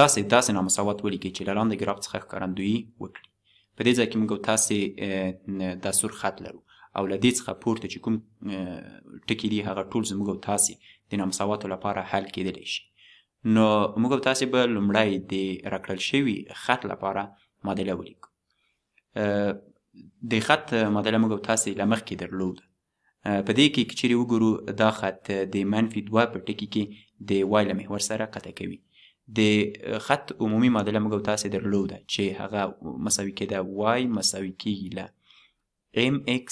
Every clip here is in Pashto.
تاسو داسې نامساوات ولیکئ چې لاندې ګراف څخه ښکارندویي وکړي په دې ځای کې موږ تاسو د سور خط لرو او لدې څخه پورته چې کوم ټکی دی هغه ټول زموږ او تاسو د نامساواتو لپاره حل کېدلی شي نو موږ تاسو به لومړی د راکړل شوي خط لپاره معادله ولیکو د خط معادله موږ تاسو لمخ کې درلود په دې کې چې وګورو دا خط د منفي 2 په ټکی کې د وای له محور سره قطع کوي د خط عمومي معادله موږ تاسې درلوده چې هغه مساوي کېده y مساوي کېږي له mx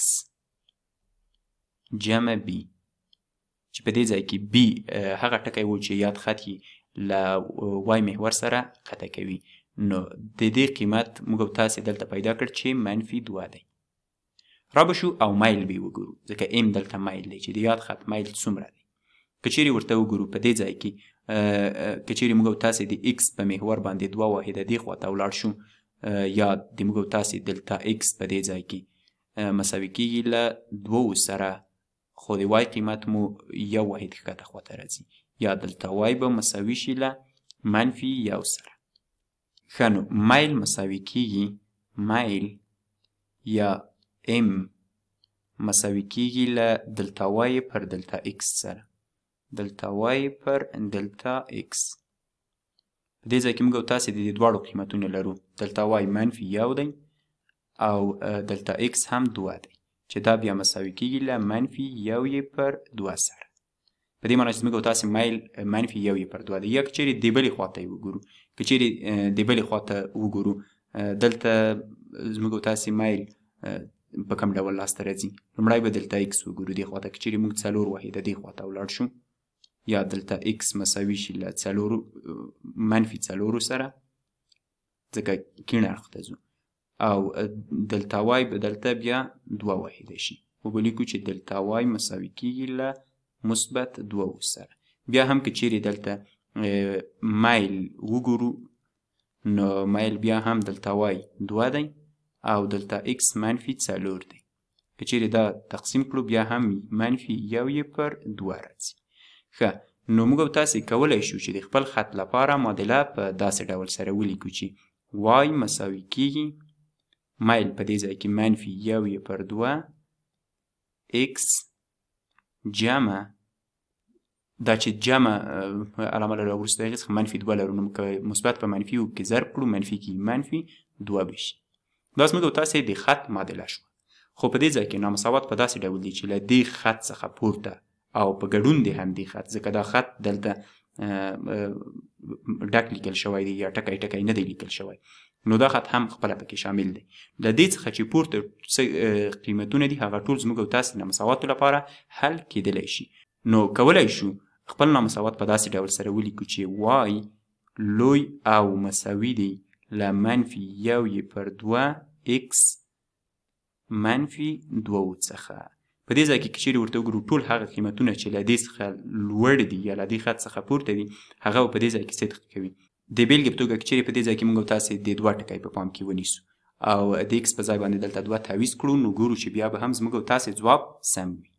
جمع b چې په دې ځای کې b هغه ټکی و چې یاد خط یې له y محور سره قطع کوي نو د دې قیمت موږ تاسې دلته پیدا کړ چې منفي دوه دی رابه شو او مایل به وګورو ځکه m دلته مایل دی چې د یاد خط مایل څومره دی که چیرې ورته وګورو په دې ځای کې کچېری موږ تاسو د x په محور باندې دوه واحد دی خو ته ولاړ شو یا د موږ تاسو دلته x په دې ځای کې مساوي کیږي له دوه سره خو د y قیمت مو یو واحد ښکته خواته راځي یا دلته y به مساوي شي له منفي یو سره ښه نو مایل مساوي کیږي مایل یا m مساوي کیږي له دلته y پر دلته x سره دلتا وای پر دلتا ایکس په دې ځای کې موږ تاسې د دې دواړو قیمتونه لرو دلتا وای منفي یو دی او دلتا ایکس هم دوه دی چې دا بیا مساوي کیږي له منفي یو یې پر دوه سره په دې معنی چې موږ تاسې مایل منفي یو یې پر دوه دی یا که چیرې د بلې خواته یې وګورو که چیرې د بلې خواته وګورو دلته زموږ تاسې مایل په کوم ډول لاسته راځي لومړی به دلته ایکس وګورو دې خواته که چیرې موږ څلور وهې د دې خواته ولاړ شو یا دلته x مساوي شي له څلورو منفي څلورو سره ځکه کیڼ اړخ ته ځو او دلتا وای به دلته بیا دوه واحده شي وبلیکو چې دلتا وای مساوي کیږي له مثبت دوه سره بیا هم که چیرې دلته مایل وګورو نو مایل بیا هم دلتا وای دوه دی او دلتا x منفي څلور دی که چیرې دا تقسیم کړو بیا هم منفي یو یې پر دوه راځي ښه نو موږ تاسې کولای شو چې د خپل خط لپاره معادله په داسې ډول سره ولیکو چې y مساوي کیږي مایل په دې ځای کې منفي یو یې پر دوه x جمع دا چې جمع علامه لرو وروسته هغې څخه منفي دوه لرو نو که مثبت په منفي کې ضرب کړو منفي کې منفي دوه بشي دا زموږ او تاسې د خط معادله شوه خو په دې ځای کې نامساوات په داسې ډول دی چې له دې خط څخه پورته او په ګډون دی هم دی خط ځکه دا خط دلته ډک لیکل شوی دی یا ټکی ټکی نه دی لیکل شوی نو دا خط هم خپل پکې شامل دی د دې څخه چې پورته قیمتونه دي هغه ټول زموږ او تاسو نامساواتو لپاره حل کېدلی شي نو کولای شو خپل نامساوات په داسې ډول سره ولیکو چې وای لوی او مساوي دی له منفي یو یې پر دوه اکس منفي دوو څخه په دې ځای کې چې ورته وګورو ټول هغه قیمتونه چې له دې څخه لوړ دي یا له دې خط څخه پورته دي هغه په دې ځای کې صدق کوي د بیلګې په توګه چې په دې ځای کې موږ تاسو د دوه ټکای په پام کې ونیسو او د ایکس په ځای باندې دلته دوه تعویز کړو نو ګورو چې بیا به هم زموږ تاسو ځواب سم وي